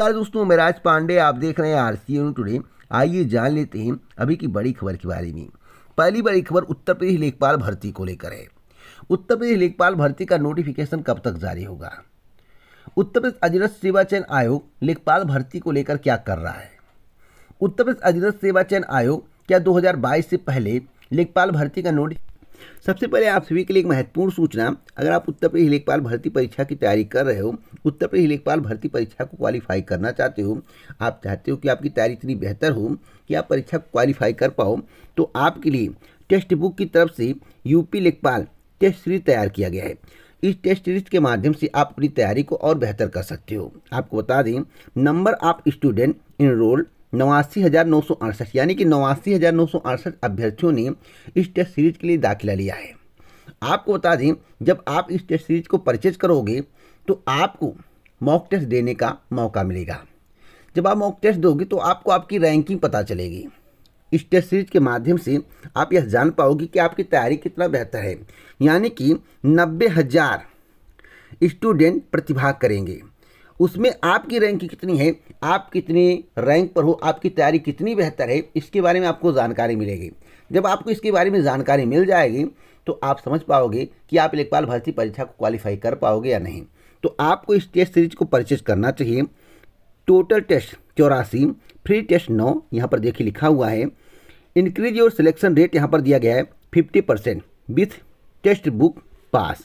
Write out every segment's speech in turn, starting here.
नमस्कार दोस्तों मैं राज पांडे आप देख रहे हैं आर सी टुडे आइए जान लेते हैं अभी की बड़ी खबर के बारे में पहली बड़ी खबर उत्तर प्रदेश लेखपाल भर्ती को लेकर है उत्तर प्रदेश लेखपाल भर्ती का नोटिफिकेशन कब तक जारी होगा उत्तर प्रदेश अधीनस्थ सेवा चयन आयोग लेखपाल भर्ती को लेकर क्या कर रहा है उत्तर प्रदेश अधीनस्थ सेवा चयन आयोग क्या 2022 से पहले लेखपाल भर्ती का नोटिस सबसे पहले आप सभी के लिए एक महत्वपूर्ण सूचना अगर आप उत्तर प्रदेश लेखपाल भर्ती परीक्षा की तैयारी कर रहे हो उत्तर प्रदेश लेखपाल भर्ती परीक्षा को क्वालिफाई करना चाहते हो आप चाहते हो कि आपकी तैयारी इतनी बेहतर हो कि आप परीक्षा को क्वालिफाई कर पाओ तो आपके लिए टेस्ट बुक की तरफ से यूपी लेखपाल टेस्ट सीरीज तैयार किया गया है इस टेस्ट सीरीज के माध्यम से आप अपनी तैयारी को और बेहतर कर सकते हो आपको बता दें नंबर ऑफ स्टूडेंट इनरोल नवासी हज़ार नौ सौ अड़सठ यानी कि नवासी हज़ार नौ सौ अड़सठ अभ्यर्थियों ने इस टेस्ट सीरीज के लिए दाखिला लिया है आपको बता दें जब आप इस टेस्ट सीरीज को परचेज करोगे तो आपको मॉक टेस्ट देने का मौका मिलेगा जब आप मॉक टेस्ट दोगे तो आपको आपकी रैंकिंग पता चलेगी इस टेस्ट सीरीज के माध्यम से आप यह जान पाओगे कि आपकी तैयारी कितना बेहतर है यानी कि नब्बे हज़ार स्टूडेंट प्रतिभाग करेंगे उसमें आपकी रैंक कितनी है आप कितने रैंक पर हो आपकी तैयारी कितनी बेहतर है इसके बारे में आपको जानकारी मिलेगी जब आपको इसके बारे में जानकारी मिल जाएगी तो आप समझ पाओगे कि आप लेखपाल भर्ती परीक्षा को क्वालिफाई कर पाओगे या नहीं तो आपको इस टेस्ट सीरीज को परचेज करना चाहिए टोटल टेस्ट चौरासी फ्री टेस्ट नौ यहाँ पर देखिए लिखा हुआ है इंक्रीज योर सिलेक्शन रेट यहाँ पर दिया गया है fifty percent with Testbook pass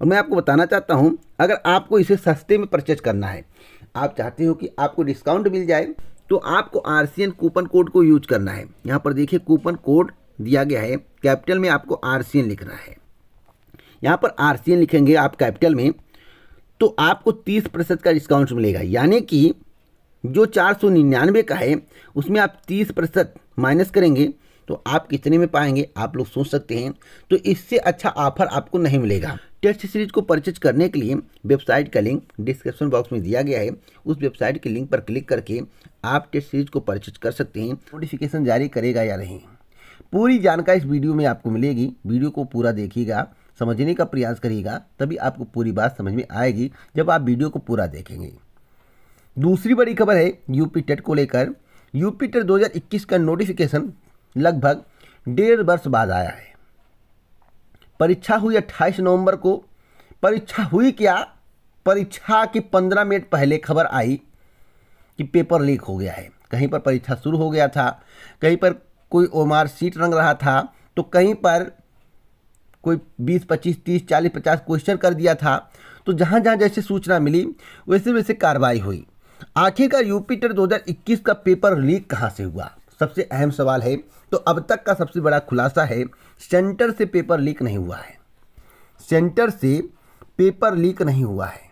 और मैं आपको बताना चाहता हूँ अगर आपको इसे सस्ते में परचेज करना है आप चाहते हो कि आपको डिस्काउंट मिल जाए तो आपको आर कूपन कोड को यूज करना है यहाँ पर देखिए कूपन कोड दिया गया है कैपिटल में आपको आर लिखना है यहाँ पर आर लिखेंगे आप कैपिटल में तो आपको तीस प्रतिशत का डिस्काउंट मिलेगा यानी कि जो चार सौ निन्यानवे का है उसमें आप तीस प्रतिशत माइनस करेंगे तो आप कितने में पाएंगे आप लोग सोच सकते हैं तो इससे अच्छा ऑफर आपको नहीं मिलेगा टेस्ट सीरीज को परचेज करने के लिए वेबसाइट का लिंक डिस्क्रिप्शन बॉक्स में दिया गया है उस वेबसाइट के लिंक पर क्लिक करके आप टेस्ट सीरीज को परचेज कर सकते हैं नोटिफिकेशन जारी करेगा या नहीं पूरी जानकारी इस वीडियो में आपको मिलेगी वीडियो को पूरा देखिएगा समझने का प्रयास करिएगा तभी आपको पूरी बात समझ में आएगी जब आप वीडियो को पूरा देखेंगे दूसरी बड़ी खबर है यूपी टेट को लेकर यूपी टेट 2021 का नोटिफिकेशन लगभग डेढ़ वर्ष बाद आया है परीक्षा हुई अट्ठाईस नवंबर को परीक्षा हुई क्या परीक्षा के पंद्रह मिनट पहले खबर आई कि पेपर लीक हो गया है कहीं पर परीक्षा शुरू हो गया था कहीं पर कोई ओमार सीट रंग रहा था तो कहीं पर कोई बीस पच्चीस तीस चालीस पचास क्वेश्चन कर दिया था तो जहाँ जहाँ जैसे सूचना मिली वैसे वैसे कार्रवाई हुई आखिरकार यूपीटर 2021 का पेपर लीक कहाँ से हुआ सबसे अहम सवाल है तो अब तक का सबसे बड़ा खुलासा है सेंटर से पेपर लीक नहीं हुआ है सेंटर से पेपर लीक नहीं हुआ है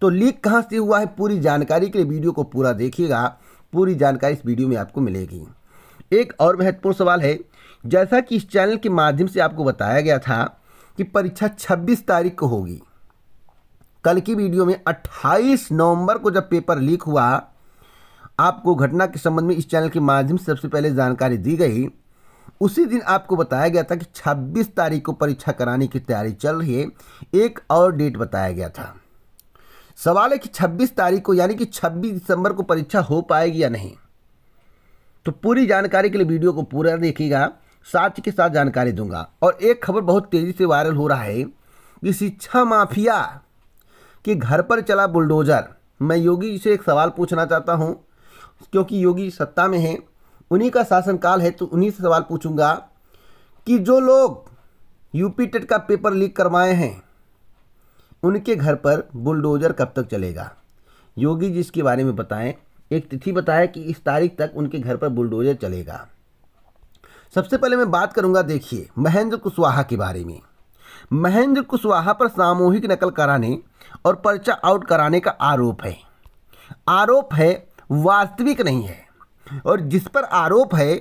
तो लीक कहाँ से हुआ है पूरी जानकारी के लिए वीडियो को पूरा देखिएगा पूरी जानकारी इस वीडियो में आपको मिलेगी एक और महत्वपूर्ण सवाल है जैसा कि इस चैनल के माध्यम से आपको बताया गया था कि परीक्षा 26 तारीख को होगी कल की वीडियो में 28 नवंबर को जब पेपर लीक हुआ आपको घटना के संबंध में इस चैनल के माध्यम से सबसे पहले जानकारी दी गई उसी दिन आपको बताया गया था कि 26 तारीख को परीक्षा कराने की तैयारी चल रही है एक और डेट बताया गया था सवाल है कि 26 तारीख को यानी कि 26 दिसंबर को परीक्षा हो पाएगी या नहीं तो पूरी जानकारी के लिए वीडियो को पूरा देखिएगा साथ के साथ जानकारी दूंगा और एक खबर बहुत तेज़ी से वायरल हो रहा है कि शिक्षा माफिया के घर पर चला बुलडोज़र मैं योगी जी से एक सवाल पूछना चाहता हूँ क्योंकि योगी सत्ता में हैं उन्हीं का शासनकाल है तो उन्हीं से सवाल पूछूंगा कि जो लोग यूपी टेट का पेपर लीक करवाए हैं उनके घर पर बुलडोज़र कब तक चलेगा योगी जी इसके बारे में बताएं एक तिथि बताएं कि इस तारीख तक उनके घर पर बुलडोज़र चलेगा सबसे पहले मैं बात करूंगा देखिए महेंद्र कुशवाहा के बारे में महेंद्र कुशवाहा पर सामूहिक नकल कराने और पर्चा आउट कराने का आरोप है आरोप है वास्तविक नहीं है और जिस पर आरोप है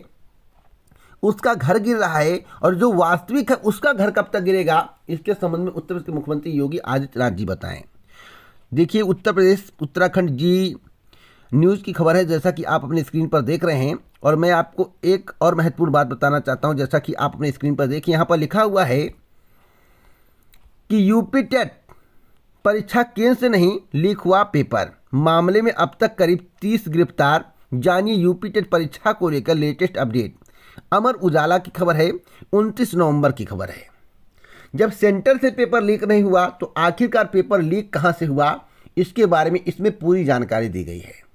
उसका घर गिर रहा है और जो वास्तविक है उसका घर कब तक गिरेगा इसके संबंध में उत्तर प्रदेश के मुख्यमंत्री योगी आदित्यनाथ जी बताएं देखिए उत्तर प्रदेश उत्तराखंड जी न्यूज़ की खबर है जैसा कि आप अपने स्क्रीन पर देख रहे हैं और मैं आपको एक और महत्वपूर्ण बात बताना चाहता हूं जैसा कि आप अपने स्क्रीन पर देखिए यहाँ पर लिखा हुआ है कि यूपी टेट परीक्षा केंद्र से नहीं लीक हुआ पेपर मामले में अब तक करीब तीस गिरफ्तार जानिए यूपी टेट परीक्षा को लेकर लेटेस्ट अपडेट अमर उजाला की खबर है उनतीस नवम्बर की खबर है जब सेंटर से पेपर लीक नहीं हुआ तो आखिरकार पेपर लीक कहाँ से हुआ इसके बारे में इसमें पूरी जानकारी दी गई है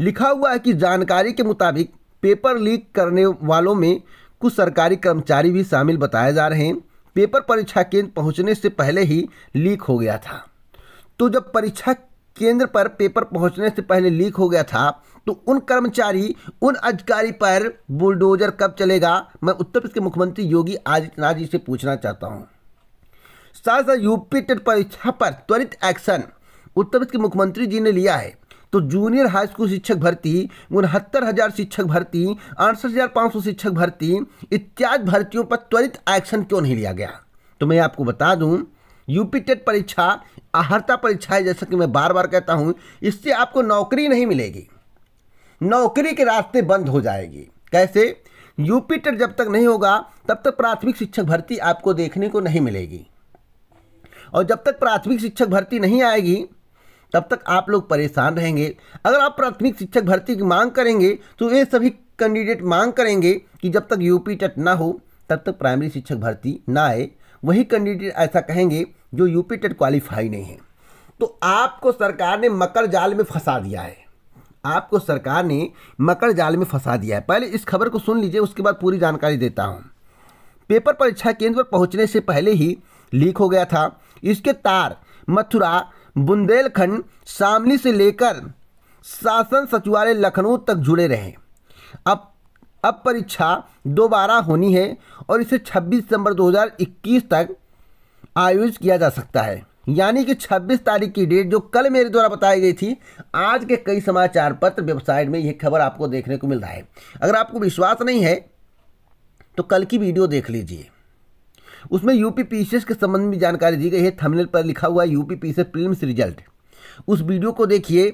लिखा हुआ है कि जानकारी के मुताबिक पेपर लीक करने वालों में कुछ सरकारी कर्मचारी भी शामिल बताए जा रहे हैं पेपर परीक्षा केंद्र पहुंचने से पहले ही लीक हो गया था तो जब परीक्षा केंद्र पर पेपर पहुंचने से पहले लीक हो गया था तो उन कर्मचारी उन अधिकारी पर बुलडोजर कब चलेगा मैं उत्तर प्रदेश के मुख्यमंत्री योगी आदित्यनाथ जी से पूछना चाहता हूँ साथ साथ यूपी टेट परीक्षा पर त्वरित एक्शन उत्तर प्रदेश के मुख्यमंत्री जी ने लिया है तो जूनियर हाई स्कूल शिक्षक भर्ती उनहत्तर हज़ार शिक्षक भर्ती अड़सठ हज़ार पाँच सौ शिक्षक भर्ती इत्यादि भर्तियों पर त्वरित एक्शन क्यों नहीं लिया गया तो मैं आपको बता दूं यूपी टेट परीक्षा आहर्ता परीक्षा है जैसा कि मैं बार बार कहता हूं इससे आपको नौकरी नहीं मिलेगी नौकरी के रास्ते बंद हो जाएगी कैसे यूपी टेट जब तक नहीं होगा तब तक प्राथमिक शिक्षक भर्ती आपको देखने को नहीं मिलेगी और जब तक प्राथमिक शिक्षक भर्ती नहीं आएगी तब तक आप लोग परेशान रहेंगे अगर आप प्राथमिक शिक्षक भर्ती की मांग करेंगे तो ये सभी कैंडिडेट मांग करेंगे कि जब तक यूपी टेट ना हो तब तक प्राइमरी शिक्षक भर्ती ना आए वही कैंडिडेट ऐसा कहेंगे जो यूपी टेट क्वालिफाई नहीं है तो आपको सरकार ने मकर जाल में फंसा दिया है आपको सरकार ने मकर जाल में फंसा दिया है पहले इस खबर को सुन लीजिए उसके बाद पूरी जानकारी देता हूँ पेपर परीक्षा केंद्र पर पहुंचने से पहले ही लीक हो गया था इसके तार मथुरा बुंदेलखंड शामली से लेकर शासन सचिवालय लखनऊ तक जुड़े रहे अब अब परीक्षा दोबारा होनी है और इसे 26 दिसंबर 2021 तक आयोजित किया जा सकता है यानी कि 26 तारीख की डेट जो कल मेरे द्वारा बताई गई थी आज के कई समाचार पत्र वेबसाइट में यह खबर आपको देखने को मिल रहा है अगर आपको विश्वास नहीं है तो कल की वीडियो देख लीजिए उसमें यूपी पीसीएस के संबंध में जानकारी दी गई है थंबनेल पर लिखा हुआ है यूपी पीसीएस प्रीलिम्स रिजल्ट उस वीडियो को देखिए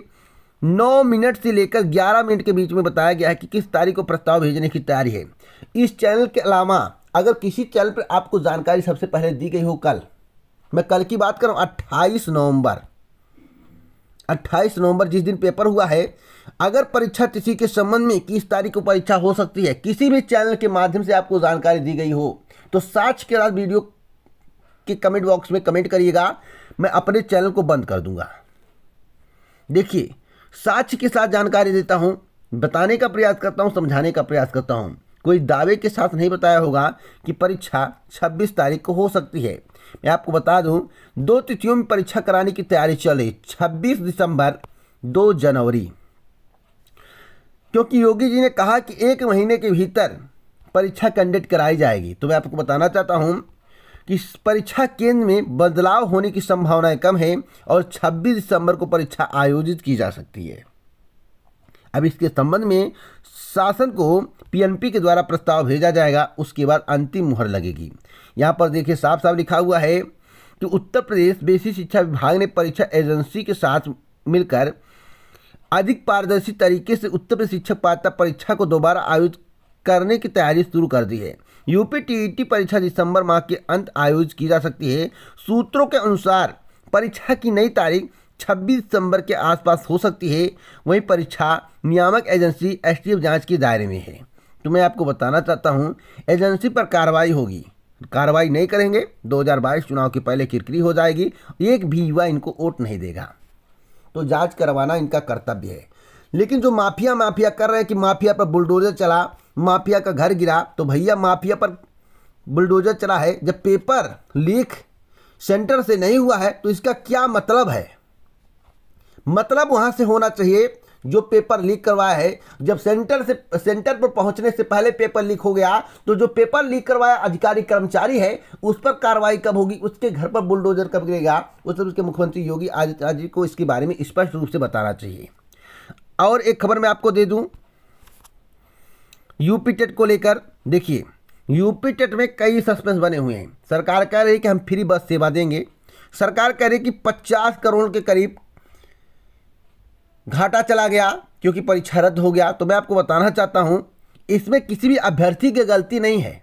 9 मिनट से लेकर 11 मिनट के बीच में बताया गया है कि किस तारीख को प्रस्ताव भेजने की तैयारी है इस चैनल के अलावा अगर किसी चैनल पर आपको जानकारी सबसे पहले दी गई हो कल मैं कल की बात कर रहा हूँ अट्ठाईस नवम्बर अट्ठाईस नवंबर जिस दिन पेपर हुआ है अगर परीक्षा तिथि के संबंध में इक्कीस तारीख को परीक्षा हो सकती है किसी भी चैनल के माध्यम से आपको जानकारी दी गई हो तो सर्च के साथ वीडियो के कमेंट बॉक्स में कमेंट करिएगा मैं अपने चैनल को बंद कर दूंगा देखिए साक्ष के साथ जानकारी देता हूं बताने का प्रयास करता हूं समझाने का प्रयास करता हूं कोई दावे के साथ नहीं बताया होगा कि परीक्षा 26 तारीख को हो सकती है मैं आपको बता दूं दो तिथियों में परीक्षा कराने की तैयारी चल रही छब्बीस दिसंबर दो जनवरी क्योंकि योगी जी ने कहा कि एक महीने के भीतर परीक्षा कंडक्ट कराई जाएगी तो मैं आपको बताना चाहता हूँ कि परीक्षा केंद्र में बदलाव होने की संभावनाएं कम है और 26 दिसंबर को परीक्षा आयोजित की जा सकती है अब इसके संबंध में शासन को पीएनपी के द्वारा प्रस्ताव भेजा जाएगा उसके बाद अंतिम मुहर लगेगी यहाँ पर देखिए साफ साफ लिखा हुआ है कि उत्तर प्रदेश बेसिक शिक्षा विभाग ने परीक्षा एजेंसी के साथ मिलकर अधिक पारदर्शी तरीके से उत्तर प्रदेश शिक्षक पात्रता परीक्षा को दोबारा आयोजित करने की तैयारी शुरू कर दी है यूपी टीईटी परीक्षा दिसंबर माह के अंत आयोजित की जा सकती है सूत्रों के अनुसार परीक्षा की नई तारीख 26 दिसंबर के आसपास हो सकती है वहीं परीक्षा नियामक एजेंसी एसटीएफ जांच के दायरे में है तो मैं आपको बताना चाहता हूं एजेंसी पर कार्रवाई होगी कार्रवाई नहीं करेंगे 2022 चुनाव के पहले किरकिरी हो जाएगी एक भी युवा इनको वोट नहीं देगा तो जांच करवाना इनका कर्तव्य है लेकिन जो माफिया माफिया कर रहे हैं कि माफिया पर बुलडोजर चला माफिया का घर गिरा तो भैया माफिया पर बुलडोजर चला है जब पेपर लीक सेंटर से नहीं हुआ है तो इसका क्या मतलब है मतलब वहां से होना चाहिए जो पेपर लीक करवाया है जब सेंटर से सेंटर पर पहुंचने से पहले पेपर लीक हो गया तो जो पेपर लीक करवाया अधिकारी कर्मचारी है उस पर कार्रवाई कब होगी उसके घर पर बुलडोजर कब गिरेगा उस पर उसके मुख्यमंत्री योगी आदित्यनाथ जी को इसके बारे में स्पष्ट रूप से बताना चाहिए और एक खबर मैं आपको दे दूं यूपी टेट को लेकर देखिए यूपी टेट में कई सस्पेंस बने हुए हैं सरकार कह रही है कि हम फ्री बस सेवा देंगे सरकार कह रही है कि 50 करोड़ के करीब घाटा चला गया क्योंकि परीक्षा रद्द हो गया तो मैं आपको बताना चाहता हूं इसमें किसी भी अभ्यर्थी की गलती नहीं है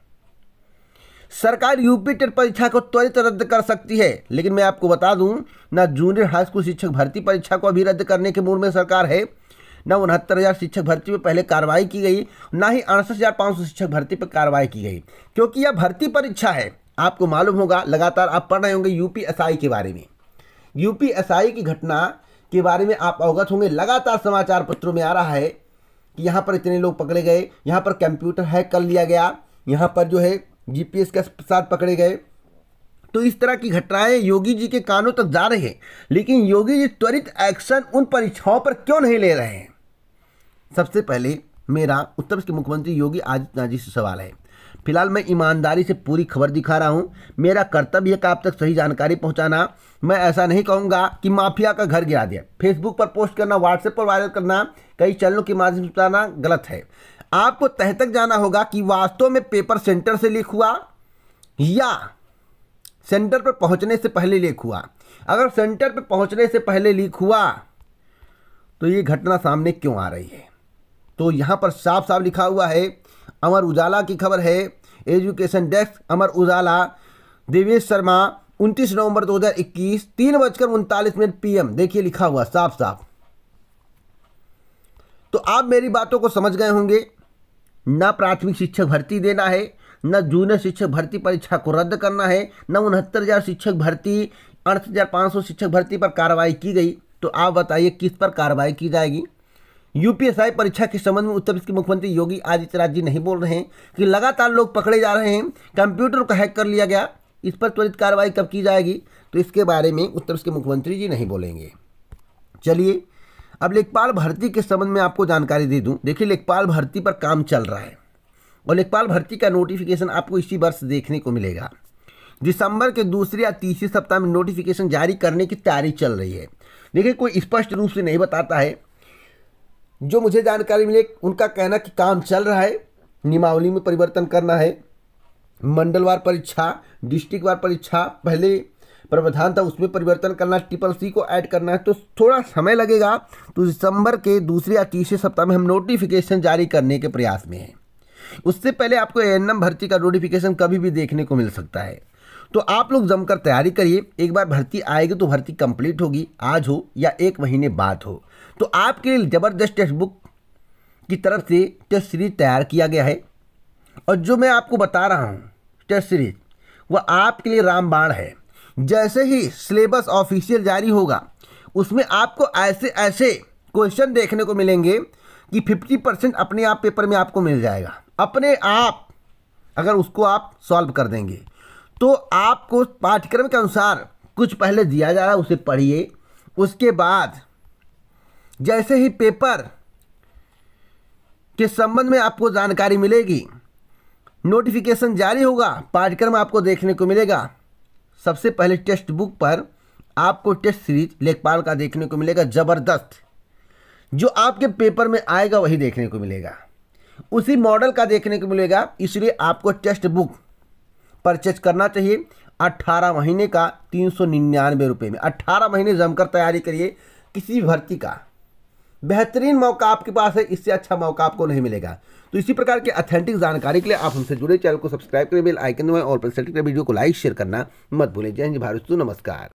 सरकार यूपी टेट परीक्षा को त्वरित रद्द कर सकती है लेकिन मैं आपको बता दूं ना जूनियर हाई स्कूल शिक्षक भर्ती परीक्षा को अभी रद्द करने के मूड में सरकार है न उनहत्तर हज़ार शिक्षक भर्ती पर पहले कार्रवाई की गई ना ही अड़सठ हज़ार पाँच सौ शिक्षक भर्ती पर कार्रवाई की गई क्योंकि यह भर्ती परीक्षा है आपको मालूम होगा लगातार आप पढ़ रहे होंगे यूपीएसआई के बारे में यूपीएसआई की घटना के बारे में आप अवगत होंगे लगातार समाचार पत्रों में आ रहा है कि यहाँ पर इतने लोग पकड़े गए यहाँ पर कंप्यूटर हैक कर लिया गया यहाँ पर जो है जीपीएस के साथ पकड़े गए तो इस तरह की घटनाएं योगी जी के कानों तक जा रही है लेकिन योगी जी त्वरित एक्शन उन परीक्षाओं पर क्यों नहीं ले रहे हैं सबसे पहले मेरा उत्तर प्रदेश के मुख्यमंत्री योगी आदित्यनाथ जी से सवाल है फिलहाल मैं ईमानदारी से पूरी खबर दिखा रहा हूँ मेरा कर्तव्य है कि आप तक सही जानकारी पहुँचाना मैं ऐसा नहीं कहूँगा कि माफिया का घर गिरा दिया फेसबुक पर पोस्ट करना व्हाट्सएप पर वायरल करना कई चैनलों के माध्यम से बताना गलत है आपको तह तक जाना होगा कि वास्तव में पेपर सेंटर से लीक हुआ या सेंटर पर पहुंचने से पहले लीक हुआ अगर सेंटर पर पहुंचने से पहले लीक हुआ तो ये घटना सामने क्यों आ रही है तो यहाँ पर साफ साफ लिखा हुआ है अमर उजाला की खबर है एजुकेशन डेस्क अमर उजाला देवेश शर्मा 29 नवंबर 2021 तीन बजकर उनतालीस मिनट पी देखिए लिखा हुआ साफ साफ तो आप मेरी बातों को समझ गए होंगे ना प्राथमिक शिक्षक भर्ती देना है न जूनियर शिक्षक भर्ती परीक्षा को रद्द करना है न उनहत्तर हज़ार शिक्षक भर्ती अड़सठ हज़ार सौ शिक्षक भर्ती पर कार्रवाई की गई तो आप बताइए किस पर कार्रवाई की जाएगी यूपीएसआई परीक्षा के संबंध में उत्तर प्रदेश के मुख्यमंत्री योगी आदित्यनाथ जी नहीं बोल रहे हैं कि लगातार लोग पकड़े जा रहे हैं कंप्यूटर को हैक कर लिया गया इस पर त्वरित कार्रवाई कब की जाएगी तो इसके बारे में उत्तर प्रदेश के मुख्यमंत्री जी नहीं बोलेंगे चलिए अब लेखपाल भर्ती के संबंध में आपको जानकारी दे दूँ देखिए लेखपाल भर्ती पर काम चल रहा है और लेखपाल भर्ती का नोटिफिकेशन आपको इसी वर्ष देखने को मिलेगा दिसंबर के दूसरे या तीसरे सप्ताह में नोटिफिकेशन जारी करने की तैयारी चल रही है देखिए कोई स्पष्ट रूप से नहीं बताता है जो मुझे जानकारी मिले उनका कहना कि काम चल रहा है नियमावली में परिवर्तन करना है मंडलवार परीक्षा डिस्ट्रिक्ट वार परीक्षा पहले प्रावधान था उसमें परिवर्तन करना ट्रिपल सी को ऐड करना है तो थोड़ा समय लगेगा तो दिसंबर के दूसरे या तीसरे सप्ताह में हम नोटिफिकेशन जारी करने के प्रयास में हैं उससे पहले आपको ए भर्ती का नोटिफिकेशन कभी भी देखने को मिल सकता है तो आप लोग जमकर तैयारी करिए एक बार भर्ती आएगी तो भर्ती कंप्लीट होगी आज हो या एक महीने बाद हो तो आपके ज़बरदस्त टेक्स्ट बुक की तरफ से टेस्ट सीरीज तैयार किया गया है और जो मैं आपको बता रहा हूँ टेस्ट सीरीज वह आपके लिए रामबाण है जैसे ही सिलेबस ऑफिशियल जारी होगा उसमें आपको ऐसे ऐसे क्वेश्चन देखने को मिलेंगे कि 50 परसेंट अपने आप पेपर में आपको मिल जाएगा अपने आप अगर उसको आप सॉल्व कर देंगे तो आपको पाठ्यक्रम के अनुसार कुछ पहले दिया जा रहा है उसे पढ़िए उसके बाद जैसे ही पेपर के संबंध में आपको जानकारी मिलेगी नोटिफिकेशन जारी होगा पाठ्यक्रम आपको देखने को मिलेगा सबसे पहले टेक्स्ट बुक पर आपको टेस्ट सीरीज लेखपाल का देखने को मिलेगा ज़बरदस्त जो आपके पेपर में आएगा वही देखने को मिलेगा उसी मॉडल का देखने को मिलेगा इसलिए आपको टेस्ट बुक परचेज करना चाहिए अट्ठारह महीने का तीन सौ निन्यानवे रुपये में अट्ठारह महीने जमकर तैयारी करिए किसी भर्ती का बेहतरीन मौका आपके पास है इससे अच्छा मौका आपको नहीं मिलेगा तो इसी प्रकार के अथेंटिक जानकारी के लिए आप हमसे जुड़े चैनल को सब्सक्राइब करें बेल आइकन में और वीडियो को लाइक शेयर करना मत भूलें जय हिंद भारत नमस्कार